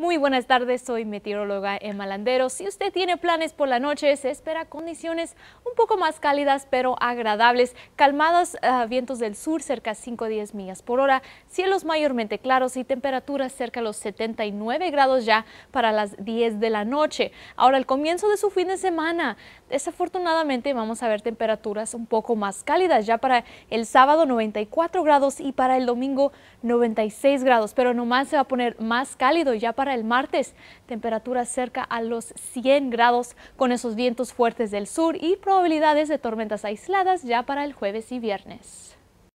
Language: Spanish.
Muy buenas tardes, soy meteoróloga Emma Landero. Si usted tiene planes por la noche, se espera condiciones un poco más cálidas pero agradables, calmados ah, vientos del sur cerca 5 a 10 millas por hora, cielos mayormente claros y temperaturas cerca de los 79 grados ya para las 10 de la noche. Ahora, el comienzo de su fin de semana, desafortunadamente vamos a ver temperaturas un poco más cálidas ya para el sábado 94 grados y para el domingo 96 grados, pero nomás se va a poner más cálido ya para el martes. Temperatura cerca a los 100 grados con esos vientos fuertes del sur y probabilidades de tormentas aisladas ya para el jueves y viernes.